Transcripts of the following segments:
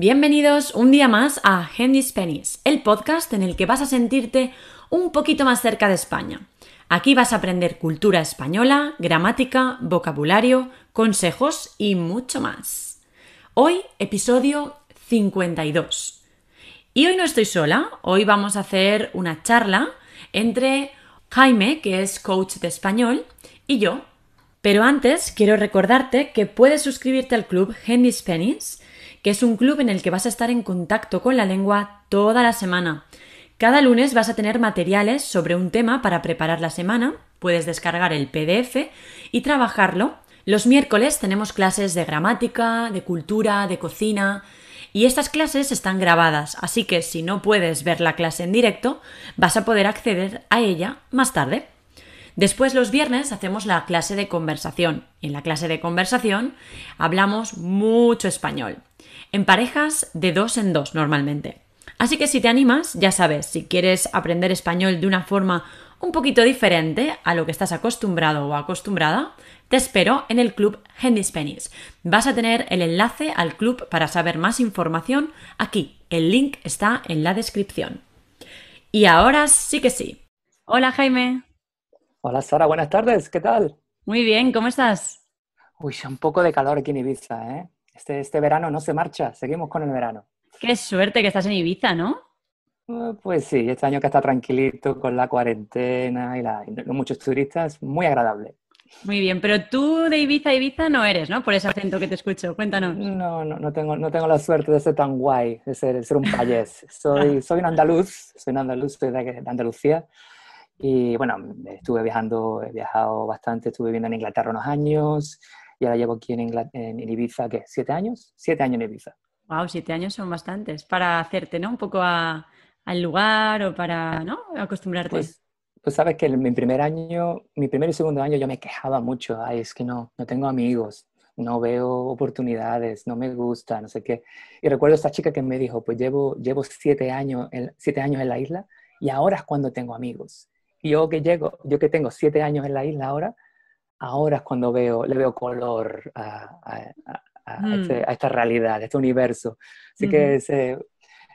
Bienvenidos un día más a Hendy's Pennies, el podcast en el que vas a sentirte un poquito más cerca de España. Aquí vas a aprender cultura española, gramática, vocabulario, consejos y mucho más. Hoy, episodio 52. Y hoy no estoy sola, hoy vamos a hacer una charla entre Jaime, que es coach de español, y yo. Pero antes quiero recordarte que puedes suscribirte al club Hendy's Pennies que es un club en el que vas a estar en contacto con la lengua toda la semana. Cada lunes vas a tener materiales sobre un tema para preparar la semana, puedes descargar el PDF y trabajarlo. Los miércoles tenemos clases de gramática, de cultura, de cocina, y estas clases están grabadas, así que si no puedes ver la clase en directo, vas a poder acceder a ella más tarde. Después los viernes hacemos la clase de conversación. En la clase de conversación hablamos mucho español en parejas de dos en dos normalmente. Así que si te animas, ya sabes, si quieres aprender español de una forma un poquito diferente a lo que estás acostumbrado o acostumbrada, te espero en el club Hendy's Vas a tener el enlace al club para saber más información aquí. El link está en la descripción. Y ahora sí que sí. Hola Jaime. Hola Sara, buenas tardes, ¿qué tal? Muy bien, ¿cómo estás? Uy, un poco de calor aquí en Ibiza, ¿eh? Este, este verano no se marcha, seguimos con el verano. Qué suerte que estás en Ibiza, ¿no? Eh, pues sí, este año que está tranquilito con la cuarentena y, la, muchos turistas, muy agradable. Muy bien, pero tú de Ibiza, Ibiza no eres, ¿no? Por ese acento que te escucho, cuéntanos. No, no, no tengo, no tengo la suerte de ser tan guay, de ser, ser un payés. Soy, soy un andaluz, soy un andaluz, soy de, Andalucía. Y bueno, estuve viajando, he viajado bastante, estuve viviendo en Inglaterra unos años, y ahora llevo aquí en, en Ibiza, ¿qué? ¿Siete años? Siete años en Ibiza. Wow, siete años son bastantes para hacerte, ¿no? Un poco al lugar o para, ¿no? Acostumbrarte. Pues, pues sabes que en mi primer año, mi primer y segundo año yo me quejaba mucho. Ay, es que no, no tengo amigos, no veo oportunidades, no me gusta, no sé qué. Y recuerdo a esta chica que me dijo, pues llevo, llevo siete, años en, siete años en la isla y ahora es cuando tengo amigos. Y yo que llego, yo que tengo siete años en la isla ahora, ahora es cuando veo, le veo color a, mm. este, esta realidad, a este universo. Así que es eh,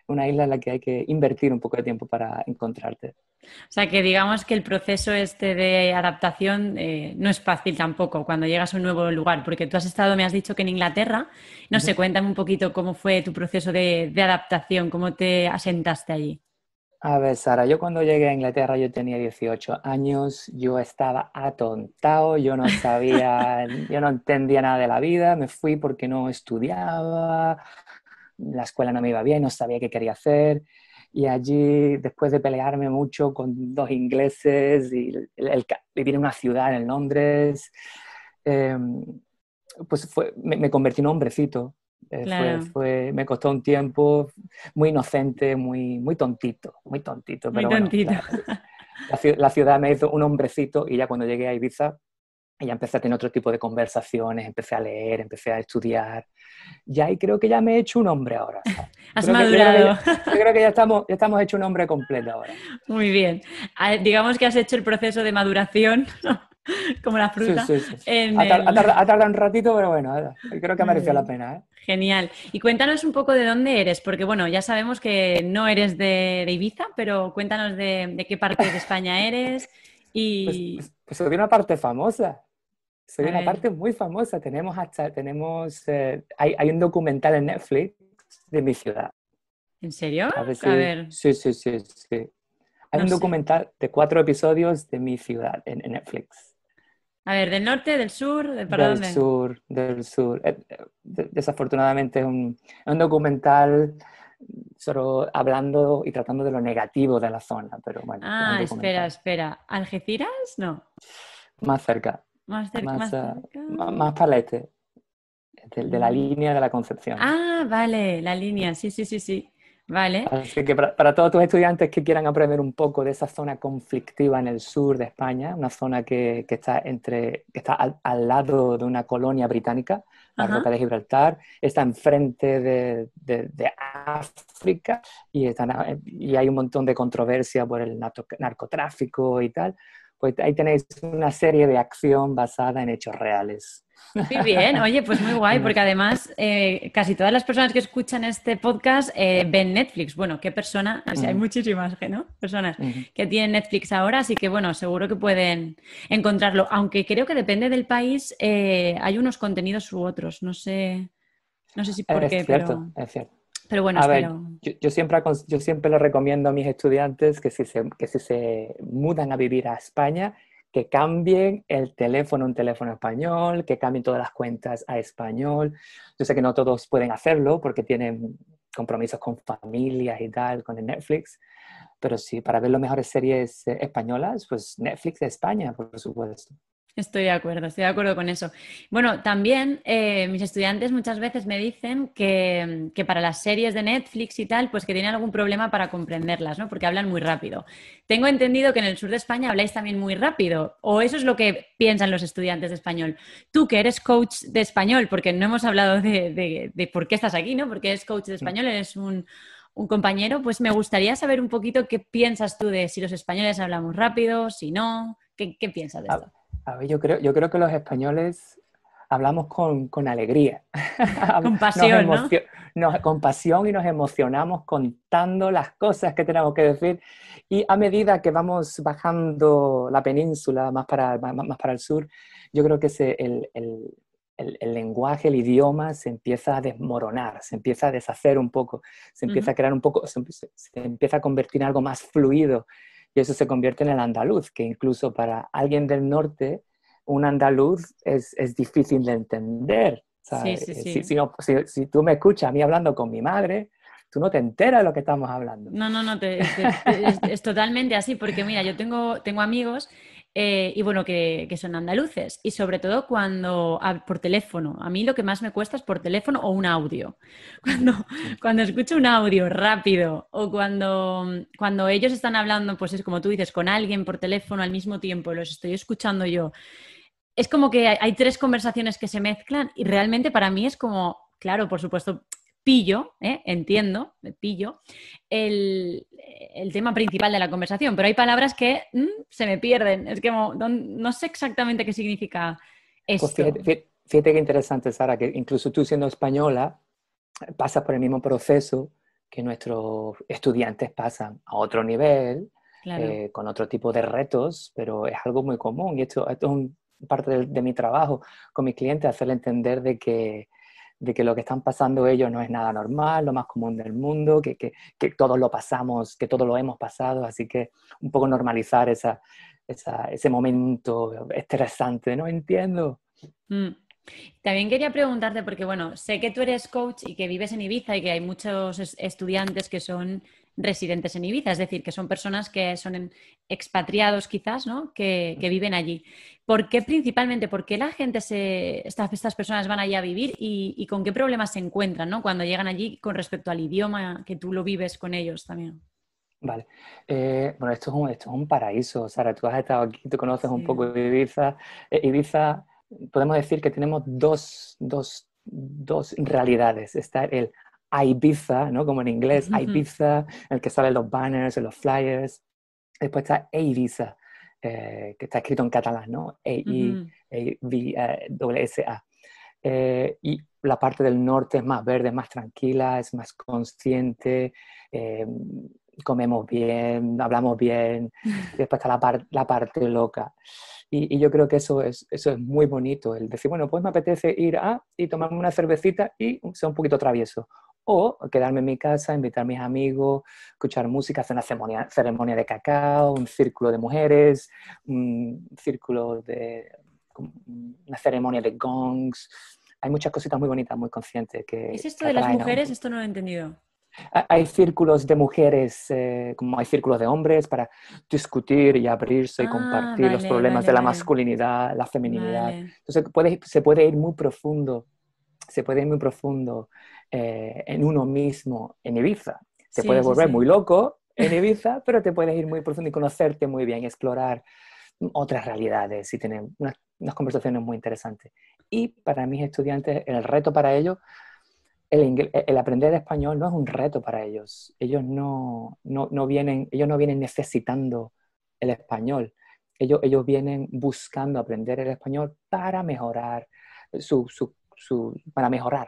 una isla en la que hay que invertir un poco de tiempo para encontrarte. O sea que digamos que el proceso este de adaptación eh, no es fácil tampoco cuando llegas a un nuevo lugar, porque tú has estado, me has dicho que en Inglaterra, no sé, cuéntame un poquito cómo fue tu proceso de adaptación, cómo te asentaste allí. A ver, Sara, yo cuando llegué a Inglaterra yo tenía 18 años, yo estaba atontado, yo no sabía, yo no entendía nada de la vida, me fui porque no estudiaba, la escuela no me iba bien, no sabía qué quería hacer. Y allí, después de pelearme mucho con dos ingleses y vivir en una ciudad en Londres, em, pues me, me, convertí en un hombrecito. Eh, fue, me costó un tiempo muy inocente, muy, muy tontito, muy tontito. Pero la, ciudad me hizo un hombrecito y ya cuando llegué a Ibiza ya empecé a tener otro tipo de conversaciones, empecé a leer, empecé a estudiar. Y ahí creo que ya me he hecho un hombre ahora. Has madurado. creo que ya, estamos, ya estamos hecho un hombre completo ahora. Muy bien. Ah, digamos que has hecho el proceso de maduración. como la fruta. Ha, tardado un ratito, pero bueno, eh, creo que ha merecido la pena. ¿eh? Genial. Y cuéntanos un poco de dónde eres, porque bueno, ya sabemos que no eres de, Ibiza, pero cuéntanos de, qué parte de España eres. Y... Pues, pues, pues una parte famosa. Soy de una parte muy famosa. Tenemos hasta, tenemos, eh, hay, un documental en Netflix de mi ciudad. ¿En serio? A ver. Sí, sí, sí, sí. Hay un documental de cuatro episodios de mi ciudad en Netflix. A ver, ¿del norte, del sur? ¿Del para del sur, del sur. Eh, desafortunadamente es un, documental solo hablando y tratando de lo negativo de la zona, pero bueno. Ah, espera, espera. ¿Algeciras? No. Más cerca. Más, cerca, más, eh, para este. de, la mm. línea de la Concepción. Ah, vale, la línea, sí, sí, sí, sí. Así que para, todos tus estudiantes que quieran aprender un poco de esa zona conflictiva en el sur de España, una zona que, que está, entre, está al, lado de una colonia británica, la Roca de Gibraltar, está enfrente de, de, de África y, y hay un montón de controversia por el narcotráfico y tal. Pues, ahí tenéis una serie de acción basada en hechos reales. Muy bien, oye, pues muy guay, porque además eh, casi todas las personas que escuchan este podcast eh, ven Netflix. Bueno, qué persona, hay muchísimas ¿eh, personas que tienen Netflix ahora, así que bueno, seguro que pueden encontrarlo. Aunque creo que depende del país, hay unos contenidos u otros, no sé, no sé si por es cierto, Es cierto. Pero bueno, a ver, yo, siempre, yo siempre le recomiendo a mis estudiantes que si, se, que si se mudan a vivir a España, que cambien el teléfono a un teléfono español, que cambien todas las cuentas a español. Yo sé que no todos pueden hacerlo porque tienen compromisos con familias y tal, con el Netflix, pero sí, para ver las mejores series eh, españolas, pues Netflix de España, por supuesto. Estoy de acuerdo, estoy de acuerdo con eso. Bueno, también eh, mis estudiantes muchas veces me dicen que, para las series de Netflix y tal, pues que tienen algún problema para comprenderlas, ¿no? Porque hablan muy rápido. Tengo entendido que en el sur de España habláis también muy rápido, o eso es lo que piensan los estudiantes de español. Tú que eres coach de español, porque no hemos hablado de, por qué estás aquí, ¿no? Porque eres coach de español, eres un, compañero, pues me gustaría saber un poquito qué piensas tú de si los españoles hablamos rápido, si no, qué, qué piensas de ah, eso? A ver, yo creo, yo creo que los españoles hablamos con, con alegría. Con pasión, ¿no? con pasión y nos emocionamos contando las cosas que tenemos que decir. Y a medida que vamos bajando la península, más para, más, para el sur, yo creo que el, el, el, lenguaje, el idioma se empieza a desmoronar, se empieza a deshacer un poco, se empieza a crear un poco, se, empieza a convertir en algo más fluido y eso se convierte en el andaluz, que incluso para alguien del norte, un andaluz es, difícil de entender. Eh, si, si, tú me escuchas a mí hablando con mi madre, tú no te enteras de lo que estamos hablando. No, no, no, es, totalmente así, porque mira, yo tengo, tengo amigos eh, y bueno, que, son andaluces. Y sobre todo cuando por teléfono. A mí lo que más me cuesta es por teléfono o un audio. Cuando, cuando escucho un audio rápido o cuando, cuando ellos están hablando, pues es como tú dices, con alguien por teléfono al mismo tiempo, los estoy escuchando yo. Es como que hay tres conversaciones que se mezclan y realmente para mí es como, claro, por supuesto, pillo, ¿eh? entiendo, pillo, el, el, tema principal de la conversación, pero hay palabras que mm, se me pierden. Es que no, sé exactamente qué significa pues esto. fíjate, qué que interesante, Sara, que incluso tú siendo española pasas por el mismo proceso que nuestros estudiantes pasan a otro nivel, eh, con otro tipo de retos, pero es algo muy común y esto, es parte de, de mi trabajo con mis clientes, hacerle entender de que de que lo que están pasando ellos no es nada normal, lo más común del mundo, que, que, todos lo pasamos, que todos lo hemos pasado, así que un poco normalizar esa, ese momento estresante, no entiendo. Mm. También quería preguntarte, porque bueno, sé que tú eres coach y que vives en Ibiza y que hay muchos estudiantes que son residentes en Ibiza, es decir, que son personas que son expatriados quizás, ¿no? Que, viven allí. ¿Por qué principalmente? ¿Por qué la gente, se, estas, estas personas van allí a vivir y, con qué problemas se encuentran, ¿no? Cuando llegan allí con respecto al idioma que tú lo vives con ellos también. Vale. Eh, bueno, esto es, un, esto un paraíso, Sara. Tú has estado aquí, tú conoces un poco Ibiza. Eh, Ibiza, podemos decir que tenemos dos, dos, dos realidades. Está el a Ibiza, ¿no? Como en inglés, hay Ibiza, en el que salen los banners, los flyers. Después está E que está escrito en catalán, ¿no? E I V S A. Eh, y la parte del norte es más verde, más tranquila, es más consciente, eh, comemos bien, hablamos bien, después está la, parte loca. Y, yo creo que eso es, eso es muy bonito, el decir, bueno, pues me apetece ir a y tomarme una cervecita y ser un poquito travieso, o quedarme en mi casa, invitar a mis amigos, escuchar música, hacer una ceremonia, de cacao, un círculo de mujeres, un círculo de. una ceremonia de gongs. Hay muchas cositas muy bonitas, muy conscientes. Que ¿Es esto de las mujeres? Esto no lo he entendido. Hay círculos de mujeres, eh, como hay círculos de hombres, para discutir y abrirse y ah, compartir los problemas de la masculinidad, la feminidad. Entonces se puede ir muy profundo se puede ir muy profundo eh, en uno mismo en Ibiza. Te puede puedes volver muy loco en Ibiza, pero te puedes ir muy profundo y conocerte muy bien, explorar otras realidades y tener unas, conversaciones muy interesantes. Y para mis estudiantes, el reto para ellos el, el, aprender español no es un reto para ellos. Ellos no, no, no, vienen, ellos no vienen necesitando el español. Ellos, ellos vienen buscando aprender el español para mejorar su, su, su, para mejorar,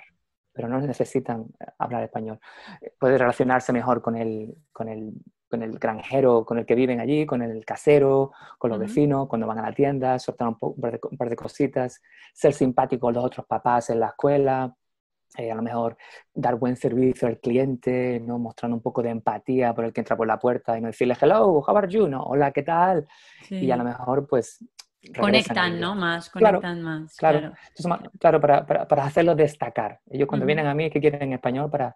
pero no necesitan eh, hablar español. Eh, puede relacionarse mejor con el, con el, con el granjero con el que viven allí, con el casero, con los vecinos, cuando van a la tienda, soltar un, par de, cositas, ser simpático con los otros papás en la escuela. Eh, a lo mejor dar buen servicio al cliente, ¿no? mostrando un poco de empatía por el que entra por la puerta y no decirle hello, how are you, hola, ¿qué tal? Y a lo mejor pues Conectan, ¿no? Más, conectan más. Claro, para, para, hacerlo destacar. Ellos cuando vienen a mí que quieren español para,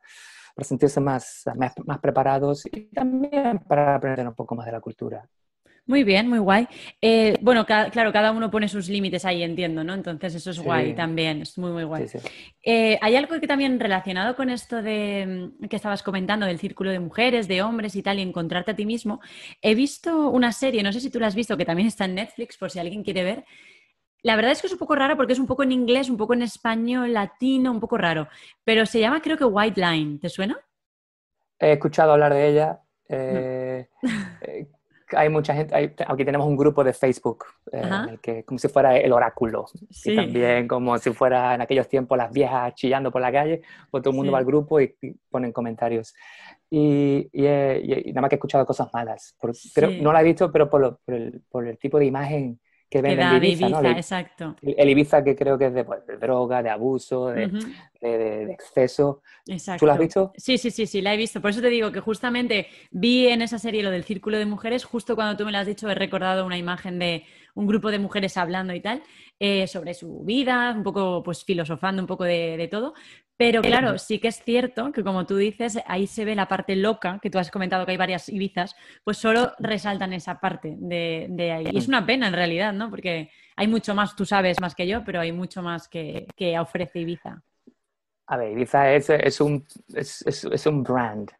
sentirse más, más, preparados y también para aprender un poco más de la cultura. Muy bien, muy guay. Eh, bueno, claro, cada uno pone sus límites ahí, entiendo, ¿no? Entonces eso es guay también, es muy, muy guay. Eh, Hay algo que también relacionado con esto de mm, que estabas comentando del círculo de mujeres, de hombres y tal, y encontrarte a ti mismo. He visto una serie, no sé si tú la has visto, que también está en Netflix, por si alguien quiere ver, la verdad es que es un poco raro porque es un poco en inglés, un poco en español, latino, un poco raro. Pero se llama, creo que White Line. ¿Te suena? He escuchado hablar de ella. Eh, hay mucha gente, aquí tenemos un grupo de Facebook, eh, que, como si fuera el oráculo, y también como si fuera en aquellos tiempos las viejas chillando por la calle, pues todo el mundo va al grupo y, ponen comentarios. Eh, y, nada más que he escuchado cosas malas, pero no la he visto, pero por el tipo de imagen que Ibiza, exacto. El, Ibiza que creo que es de, pues, droga, de abuso, de, exceso. ¿Tú lo has visto? Sí, sí, sí, sí, la he visto. Por eso te digo que justamente vi en esa serie lo del Círculo de Mujeres, justo cuando tú me lo has dicho, he recordado una imagen de, un grupo de mujeres hablando y tal, eh, sobre su vida, un poco pues filosofando un poco de, todo. Pero claro, sí que es cierto que como tú dices, ahí se ve la parte loca, que tú has comentado que hay varias Ibizas, pues solo resaltan esa parte de, ahí. Y es una pena en realidad, ¿no? Porque hay mucho más, tú sabes más que yo, pero hay mucho más que, ofrece Ibiza. A ver, Ibiza es, es un, brand,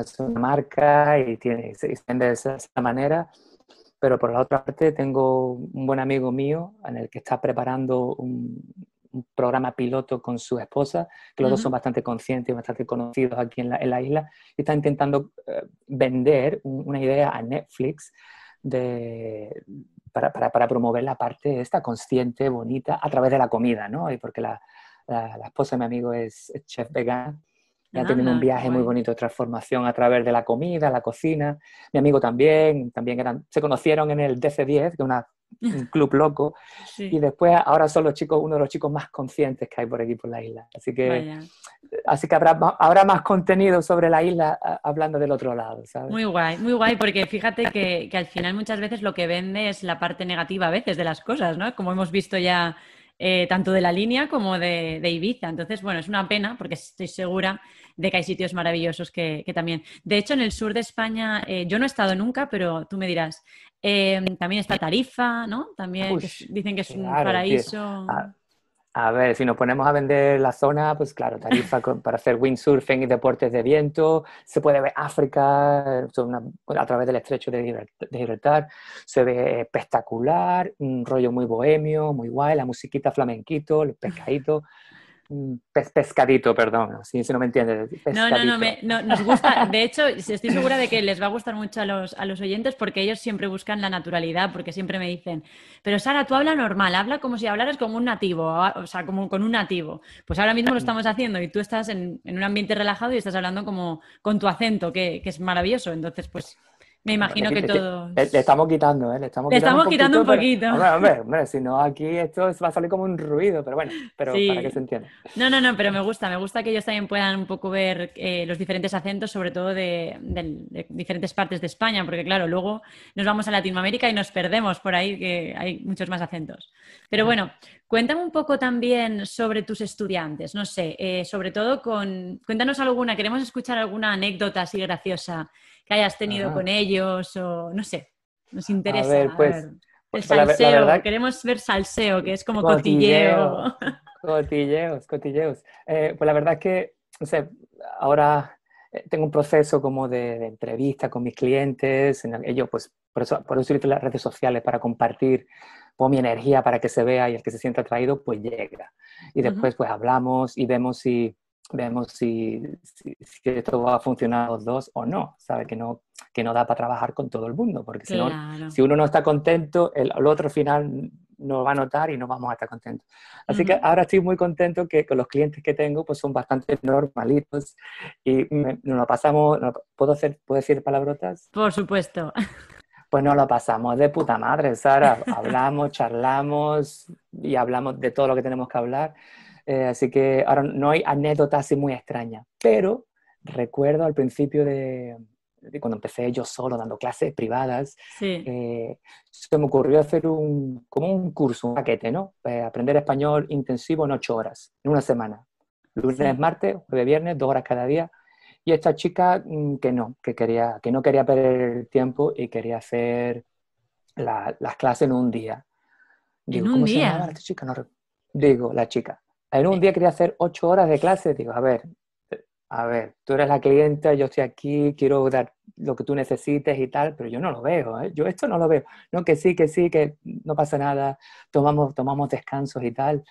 es una marca y se extiende de esa manera. Pero por la otra parte, tengo un buen amigo mío en el que está preparando un, programa piloto con su esposa, que los dos son bastante conscientes y bastante conocidos aquí en la, isla, y está intentando eh, vender una idea a Netflix de, para, promover la parte esta consciente, bonita, a través de la comida, ¿no? Y porque la, esposa de mi amigo es, es chef vegana ya ha tenido un viaje muy bonito de transformación a través de la comida, la cocina. Mi amigo también, también eran, se conocieron en el DC10, que es un club loco. Y después ahora son los chicos, uno de los chicos más conscientes que hay por aquí por la isla. Así que, así que habrá, habrá más contenido sobre la isla hablando del otro lado. ¿sabes? Muy guay, muy guay, porque fíjate que, que al final muchas veces lo que vende es la parte negativa a veces de las cosas, ¿no? Como hemos visto ya eh, tanto de la línea como de, Ibiza. Entonces, bueno, es una pena porque estoy segura de que hay sitios maravillosos que, también. De hecho, en el sur de España, eh, yo no he estado nunca, pero tú me dirás, eh, también está Tarifa, ¿no? También dicen que es un paraíso. A ver, si nos ponemos a vender la zona, pues claro, tarifa para hacer windsurfing y deportes de viento, se puede ver África pues, a través del estrecho de Gibraltar, se ve espectacular, un rollo muy bohemio, muy guay, la musiquita flamenquito, los pescaditos pescadito, perdón, si, no me entiendes. No, no, no, nos gusta. De hecho, estoy segura de que les va a gustar mucho a los, oyentes porque ellos siempre buscan la naturalidad, porque siempre me dicen, pero Sara, tú habla normal, habla como si hablaras como un nativo, o sea, como con un nativo. Pues ahora mismo lo estamos haciendo y tú estás en, un ambiente relajado y estás hablando como con tu acento, que es maravilloso. Entonces, pues me imagino que todos... Le, estamos quitando, ¿eh? Le estamos, quitando, un poquito. hombre, hombre, si no, aquí esto va a salir como un ruido, pero bueno, para que se entienda. No, no, no, pero me gusta, me gusta que ellos también puedan un poco ver eh, los diferentes acentos, sobre todo de, diferentes partes de España, porque claro, luego nos vamos a Latinoamérica y nos perdemos por ahí, que hay muchos más acentos. Pero bueno, cuéntame un poco también sobre tus estudiantes, no sé, eh, sobre todo con, cuéntanos alguna, queremos escuchar alguna anécdota así graciosa que hayas tenido ah. con ellos o no sé, nos interesa. El salseo, queremos ver salseo, que es como cotilleo. Cotilleos, cotilleos. Eh, pues la verdad es que, no sé. ahora eh, tengo un proceso como de, entrevista con mis clientes, en el, ellos pues por eso, por eso utilizo las redes sociales para compartir pues mi energía para que se vea y el que se sienta atraído, pues llega. Y después, pues hablamos y vemos si vemos si, si, esto va a funcionar los dos o no, ¿sabes? Que no, que no da para trabajar con todo el mundo, porque si, uno no está contento, el, otro al final no va a notar y no vamos a estar contentos. Así que ahora estoy muy contento que con los clientes que tengo, pues son bastante normalitos y nos lo pasamos, ¿puedo, hacer, ¿puedo decir palabrotas? Por supuesto. pues no lo pasamos de puta madre, Sara. Hablamos, charlamos y hablamos de todo lo que tenemos que hablar. Eh, así que ahora no hay anécdotas así muy extrañas, pero recuerdo al principio de, cuando empecé yo solo dando clases privadas, eh, se me ocurrió hacer un, como un curso, un paquete, ¿no? Eh, aprender español intensivo en ocho horas, en una semana. Lunes, martes, jueves, viernes, dos horas cada día, y esta chica mm, que no, que, quería, que no quería perder el tiempo y quería hacer las clases en un día. ¿En un día? digo, la chica. En un día quería hacer ocho horas de clase. Digo, a ver, a ver, tú eres la clienta, yo estoy aquí, quiero dar lo que tú necesites y tal, pero yo no lo veo, ¿eh? yo esto no lo veo. No, que sí, que sí, que no pasa nada, tomamos, tomamos descansos y tal.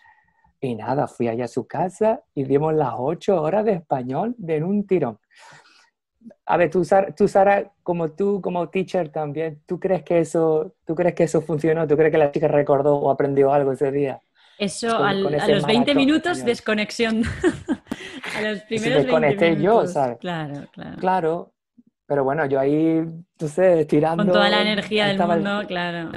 Y nada, fui allá a su casa y dimos las ocho horas de español de un tirón. A ver, tú, Sara, tú, como tú, como teacher también, ¿tú crees, que eso, ¿tú crees que eso funcionó? ¿Tú crees que la chica recordó o aprendió algo ese día? Eso, a los 20 minutos, desconexión. a los primeros 20 minutos. yo, ¿sabes? Claro, claro. Claro, pero bueno, yo ahí, tú sé, tirando. Con toda la energía del mundo, claro.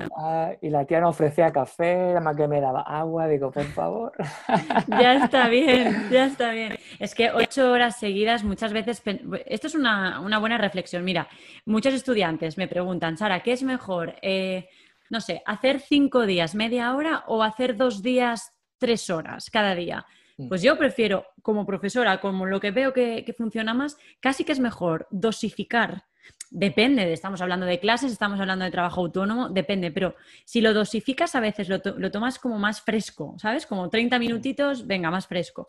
y la tía no ofrecía café, nada que me daba agua, digo, por favor. ya está bien, ya está bien. Es que ocho horas seguidas muchas veces. Esto es una, buena reflexión. Mira, muchos estudiantes me preguntan, Sara, ¿qué es mejor? Eh, no sé, hacer cinco días, media hora o hacer dos días, tres horas cada día. Mm. Pues yo prefiero, como profesora, como lo que veo que, funciona más, casi que es mejor dosificar Depende, estamos hablando de clases, estamos hablando de trabajo autónomo, depende, pero si lo dosificas a veces lo, tomas como más fresco, ¿sabes? Como 30 mm. minutitos, venga, más fresco.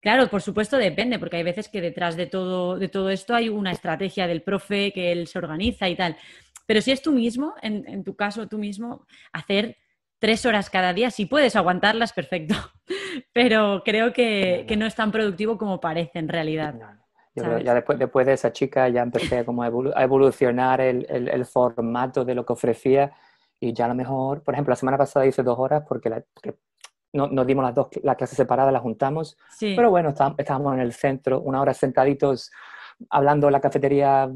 Claro, por supuesto depende, porque hay veces que detrás de todo, de todo esto hay una estrategia del profe que él se organiza y tal. Pero si es tú mismo, en tu caso tú mismo, hacer tres horas cada día, si puedes aguantarlas, perfecto. pero creo que, no es tan productivo como parece en realidad. ya después, después de esa chica ya empecé a, evolucionar el, formato de lo que ofrecía y ya a lo mejor, por ejemplo, la semana pasada hice dos horas porque, no, nos dimos las dos las clases separadas, las juntamos, pero bueno, estábamos en el centro, una hora sentaditos hablando en la cafetería,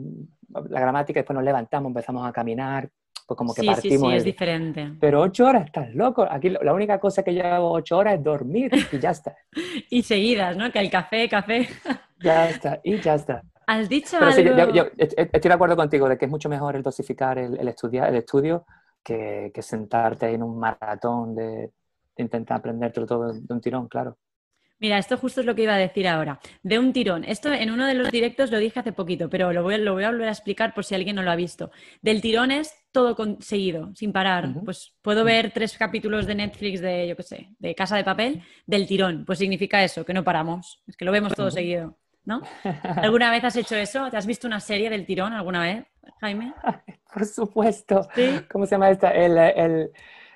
la gramática, después nos levantamos, empezamos a caminar, pues como que sí, partimos. Sí, sí, es diferente. Pero ocho horas, estás loco. Aquí la única cosa que llevo ocho horas es dormir y ya está. y seguidas, ¿no? Que el café, café. ya está, y ya está. Has dicho Pero sí, yo, estoy de acuerdo contigo de que es mucho mejor el dosificar el, el, el estudio que, que sentarte en un maratón de, de intentar aprendértelo todo de un tirón, claro. Mira, esto justo es lo que iba a decir ahora. De un tirón. Esto en uno de los directos lo dije hace poquito, pero lo voy, a volver a explicar por si alguien no lo ha visto. Del tirón es todo conseguido, sin parar. Pues puedo ver tres capítulos de Netflix de, yo qué sé, de Casa de Papel, del tirón. Pues significa eso, que no paramos. Es que lo vemos todo seguido, ¿no? ¿Alguna vez has hecho eso? ¿Te has visto una serie del tirón alguna vez, Jaime? Por supuesto. ¿Cómo se llama esta?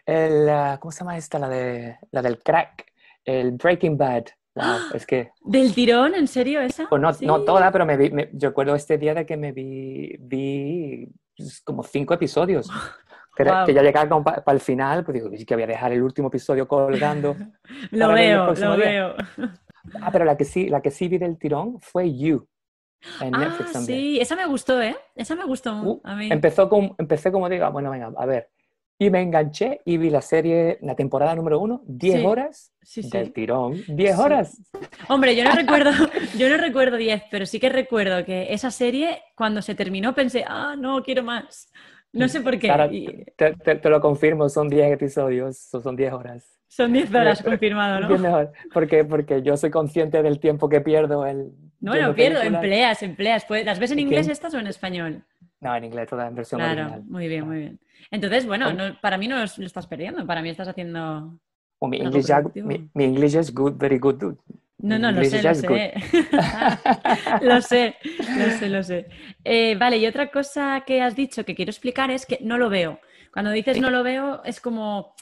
Ah, ¿Cómo se llama esta? La, de, la del crack el Breaking Bad. ¡Ah! es que... ¿Del tirón? ¿En serio esa? Pues no, no toda, pero me yo recuerdo este día de que me vi, vi pues, como cinco episodios. Que, ya llegaba para el final, pues digo, que voy a dejar el último episodio colgando. lo veo, lo veo. Ah, pero la que sí, la que sí vi del tirón fue You. En ah, Netflix también. sí, esa me gustó, ¿eh? Esa me gustó uh, a mí. Empezó con, empecé como digo, ah, bueno, venga, a ver, y me enganché y vi la serie, la temporada número uno, 10 horas del tirón. 10 horas. Hombre, yo no recuerdo, yo no recuerdo 10, pero sí que recuerdo que esa serie, cuando se terminó, pensé, ah, no, quiero más. No sé por qué. te, lo confirmo, son 10 episodios, son 10 horas. Son 10 horas, confirmado, ¿no? porque, porque yo soy consciente del tiempo que pierdo. El, no, no pierdo, empleas, empleas. Pues, ¿Las ves en inglés estas o en español? No, en inglés, toda en versión claro, Muy bien, muy bien. Entonces, bueno, para mí no lo estás perdiendo, para mí estás haciendo. Oh, mi, inglés es good, very good, dude. No, no, lo sé lo sé. lo sé. lo sé, lo sé, vale, y otra cosa que has dicho que quiero explicar es que no lo veo. Cuando dices no lo veo, es como.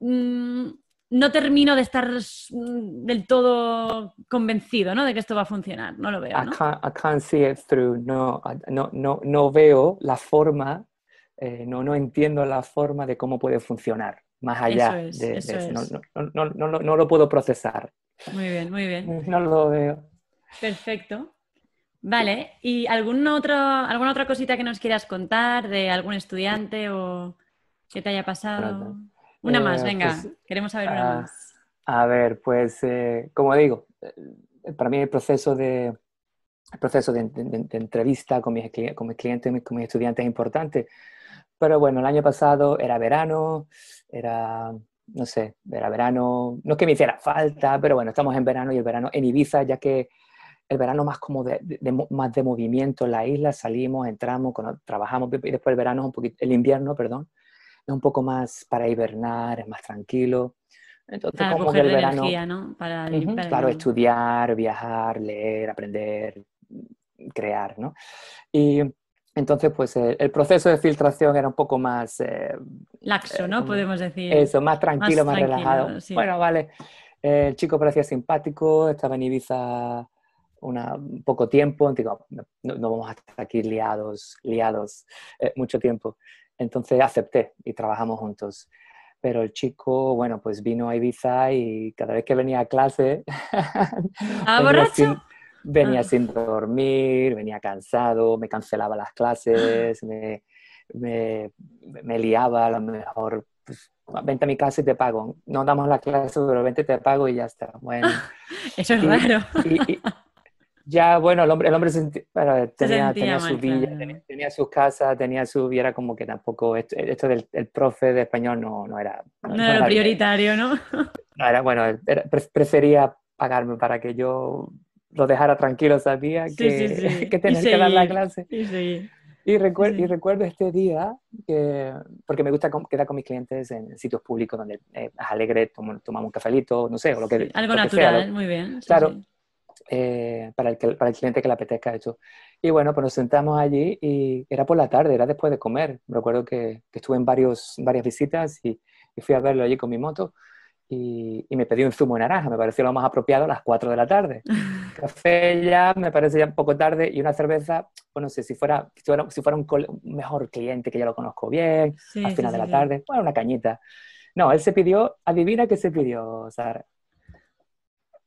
Mm, no termino de estar mm, del todo convencido, ¿no? De que esto va a funcionar. No lo veo. ¿no? I, can't, see it through. No, veo la forma, eh, no, no entiendo la forma de cómo puede funcionar más allá de, eso. No, lo puedo procesar. Muy bien, muy bien. Mm, no lo veo. Perfecto. Vale, ¿y algún otro, alguna otra cosita que nos quieras contar de algún estudiante o que te haya pasado? Una más, eh, venga, pues, queremos saber una ah, más. A ver, pues eh, como digo, eh, para mí el proceso de, proceso de, entrevista con mis, con mis clientes, con mis estudiantes es importante. Pero bueno, el año pasado era verano, era, no sé, era verano, no es que me hiciera falta, pero bueno, estamos en verano y el verano en Ibiza, ya que el verano más como más de movimiento en la isla, salimos, entramos, trabajamos, y después el verano es un poquito, el invierno, perdón, un poco más para hibernar, es más tranquilo. Entonces, para como el Energía, ¿no? para, estudiar, viajar, leer, aprender, crear, ¿no? Y entonces, pues eh, el, proceso de filtración era un poco más. Eh, Laxo, eh, ¿no? Podemos decir. Eso, más tranquilo, más, relajado. Bueno, vale. el chico parecía simpático, estaba en Ibiza un poco tiempo, digo, no, vamos a estar aquí liados, liados mucho tiempo. Entonces acepté y trabajamos juntos. Pero el chico, bueno, pues vino a Ibiza y cada vez que venía a clase... ¿Ah, venía sin dormir, venía cansado, me cancelaba las clases, ah. me, me, liaba a lo mejor. Pues, vente a mi casa y te pago. No damos la clase, pero vente, te pago y ya está. Bueno. Eso es raro ya, bueno, el hombre, el hombre tenía, su villa, tenía, sus casas, tenía su... Y era como que tampoco... Esto, del el profe de español no, era... No, era, prioritario, ¿no? No, era, bueno, prefería pagarme para que yo lo dejara tranquilo, sabía que, tenía que dar la clase. Y, recuer y recuerdo este día, que, porque me gusta quedar con mis clientes en sitios públicos donde eh, es alegre, tomamos un cafelito, no sé, o lo que... Algo natural, muy bien. claro, eh, para, el para el cliente que le apetezca hecho Y bueno, pues nos sentamos allí y era por la tarde, era después de comer. Recuerdo que, estuve en varios, varias visitas y, fui a verlo allí con mi moto y, me pidió un zumo de naranja, me pareció lo más apropiado a las 4 de la tarde. Café ya me parece ya un poco tarde y una cerveza, bueno, no sé, si fuera, si fuera, un, mejor cliente que ya lo conozco bien, a final de la tarde, bueno, una cañita. No, él se pidió, adivina qué se pidió, Sara.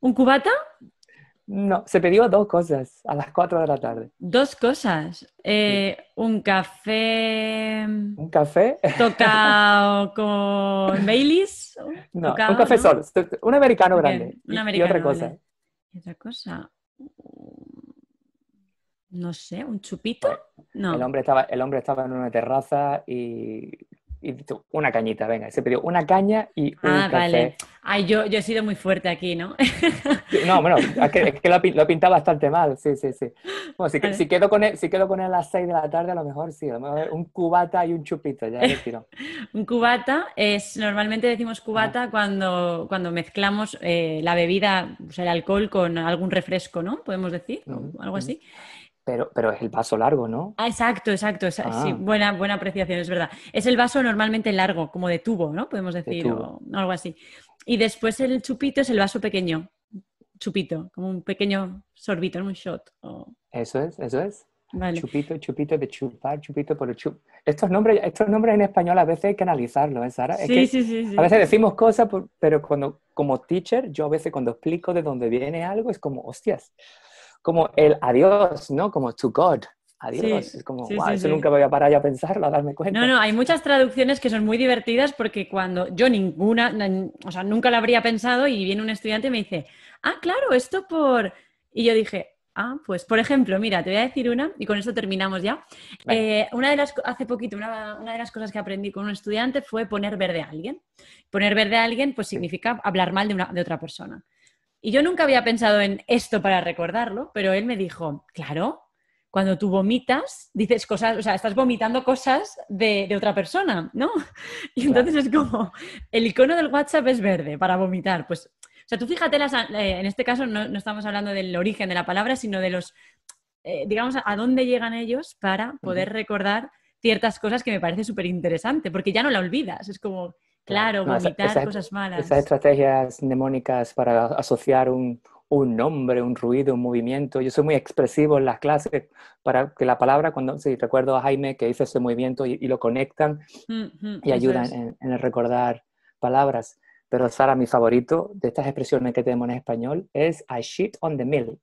¿Un cubata? No, se pidió dos cosas a las 4 de la tarde. Dos cosas. Eh, un café. Un café. Tocado con Baileys. No, un café solo. Un americano grande. Un americano, y, otra cosa. Y otra cosa. Mm, no sé, un chupito. No. El hombre estaba, el hombre estaba en una terraza y y una cañita, venga, se pidió una caña y un ah, vale. Ay, yo, yo he sido muy fuerte aquí, ¿no? no, bueno, es que, lo, lo, pintado bastante mal, sí, sí, sí. Bueno, si, si, quedo con él, a las 6 de la tarde, a lo mejor sí, a lo mejor un cubata y un chupito, ya le tiro. un cubata es, normalmente decimos cubata cuando, cuando mezclamos eh, la bebida, o sea, el alcohol con algún refresco, ¿no? Podemos decir, algo así. Pero, pero es el vaso largo, ¿no? Ah, exacto, exacto. Sí, ah. buena, buena apreciación, es verdad. Es el vaso normalmente largo, como de tubo, ¿no? Podemos decir, o algo así. Y después el chupito es el vaso pequeño, chupito, como un pequeño sorbito, un shot. Eso es, eso es. Vale. Chupito, chupito de chupar, chupito por el chup. Estos nombres, estos nombres en español a veces hay que analizarlos, ¿eh, Sara? Sí, sí, sí, A veces decimos cosas, pero cuando, como teacher, yo a veces cuando explico de dónde viene algo es como, hostias, como el adiós, ¿no? Como to God. Adiós. es como, wow, eso nunca me voy a parar ya a pensarlo, a darme cuenta. No, no, hay muchas traducciones que son muy divertidas porque cuando yo ninguna, o sea, nunca la habría pensado y viene un estudiante y me dice, ah, claro, esto por... Y yo dije, Ah, pues por ejemplo, mira, te voy a decir una y con esto terminamos ya. Eh, una de las, hace poquito, una, una, de las cosas que aprendí con un estudiante fue poner verde a alguien. Poner verde a alguien, pues significa hablar mal de, una, de otra persona. Y yo nunca había pensado en esto para recordarlo, pero él me dijo, claro, cuando tú vomitas, dices cosas, o sea, estás vomitando cosas de, otra persona, ¿no? Y entonces es como, el icono del WhatsApp es verde para vomitar. Pues, o sea, tú fíjate, eh, en este caso no, estamos hablando del origen de la palabra, sino de los, eh, digamos, a dónde llegan ellos para poder recordar ciertas cosas que me parece súper interesante, porque ya no la olvidas, es como, Claro, vomitar cosas malas. Esas estrategias mnemónicas para asociar un, nombre, un ruido, un movimiento. Yo soy muy expresivo en las clases para que la palabra, cuando sí, recuerdo a Jaime que hizo ese movimiento y, lo conectan y ayudan en, el recordar palabras. Pero Sara, mi favorito de estas expresiones que tenemos en español es I shit on the milk.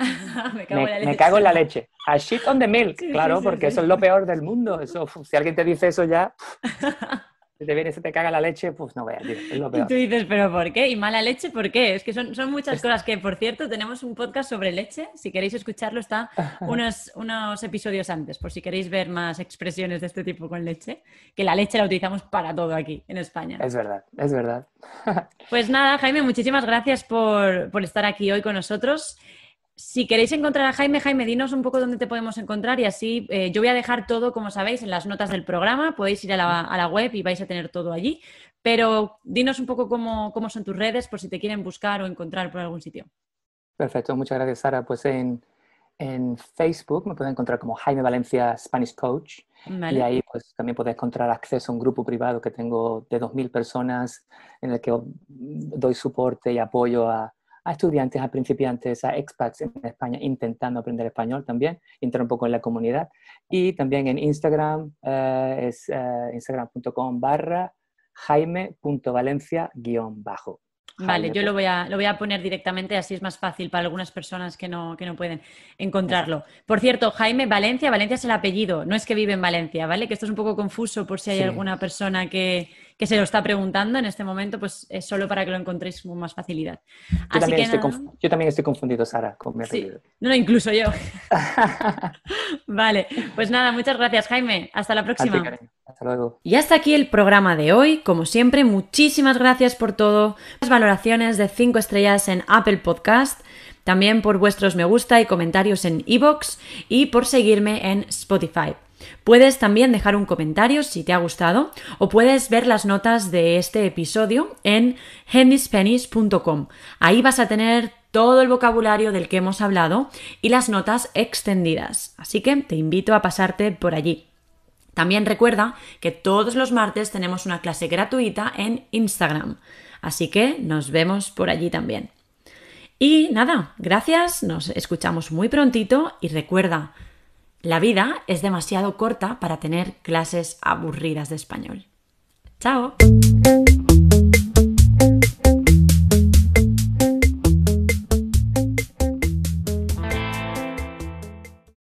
me, cago en la leche. A shit on the milk, claro, porque eso es lo peor del mundo. Eso, si alguien te dice eso ya, Si te viene y se te caga la leche, pues no veas, es lo Y tú dices, ¿pero por qué? ¿Y mala leche por qué? Es que son, muchas cosas que, por cierto, tenemos un podcast sobre leche. Si queréis escucharlo, está unos, unos episodios antes, por si queréis ver más expresiones de este tipo con leche, que la leche la utilizamos para todo aquí en España. Es verdad, es verdad. Pues nada, Jaime, muchísimas gracias por, por estar aquí hoy con nosotros si queréis encontrar a Jaime, Jaime, dinos un poco dónde te podemos encontrar y así eh, yo voy a dejar todo, como sabéis, en las notas del programa. Podéis ir a la, web y vais a tener todo allí. Pero dinos un poco cómo, son tus redes por si te quieren buscar o encontrar por algún sitio. Perfecto, muchas gracias Sara. Pues en, Facebook me pueden encontrar como Jaime Valencia Spanish Coach y ahí pues también podéis encontrar acceso a un grupo privado que tengo de 2.000 personas en el que doy soporte y apoyo a a estudiantes, a principiantes, a expats en España intentando aprender español también, entrar un poco en la comunidad. Y también en Instagram, eh, es eh, instagram.com barra jaime.valencia guión bajo. Vale, yo lo pues. voy, a, lo voy a poner directamente, así es más fácil para algunas personas que no, pueden encontrarlo. Por cierto, Jaime Valencia, Valencia es el apellido, no es que vive en Valencia, ¿vale? Que esto es un poco confuso por si hay alguna persona que, que se lo está preguntando en este momento, pues es solo para que lo encontréis con más facilidad. Yo, también, estoy confundido, Sara, con mi No, no, incluso yo. vale, pues nada, muchas gracias, Jaime. Hasta la próxima. hasta luego. Y hasta aquí el programa de hoy. Como siempre, muchísimas gracias por todo. Las valoraciones de 5 estrellas en Apple Podcast también por vuestros me gusta y comentarios en iBox y por seguirme en Spotify. Puedes también dejar un comentario si te ha gustado o puedes ver las notas de este episodio en hennispennies.com. Ahí vas a tener todo el vocabulario del que hemos hablado y las notas extendidas. Así que te invito a pasarte por allí. También recuerda que todos los martes tenemos una clase gratuita en Instagram. Así que nos vemos por allí también. Y nada, gracias, nos escuchamos muy prontito y recuerda, la vida es demasiado corta para tener clases aburridas de español. ¡Chao!